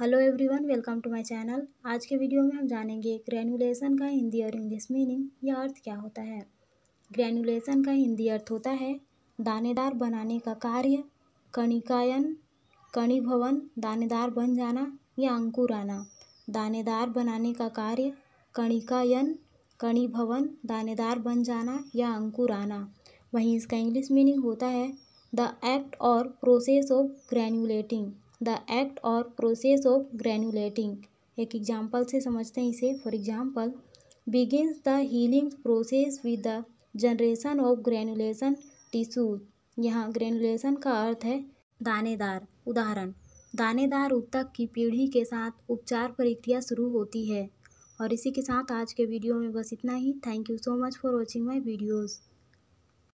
hello everyone welcome to my channel आज के video में हम जानेंगे ग्रैनुलेशन का हिंदी और इंग्लिश मीनिंग या अर्थ क्या होता है ग्रैनुलेशन का हिंदी अर्थ होता है दानेदार बनाने का कार्य कणिकायन कणिभवन दानेदार बन जाना या अंकुर आना दानेदार बनाने का कार्य कणिकायन कणिभवन दानेदार बन जाना या अंकुर आना वहीं इसका इंग्लिश मीनिंग होता है द एक्ट और process of granulating the act और प्रोसेस ऑफ ग्रेनुलेटिंग एक एग्जाम्पल से समझते हैं इसे for example begins the healing process with the generation of granulation tissues यहाँ ग्रेनुलेशन का अर्थ है दानेदार उदाहरण दानेदार उत्तक की पीढ़ी के साथ उपचार प्रक्रिया शुरू होती है और इसी के साथ आज के वीडियो में बस इतना ही thank you so much for watching my videos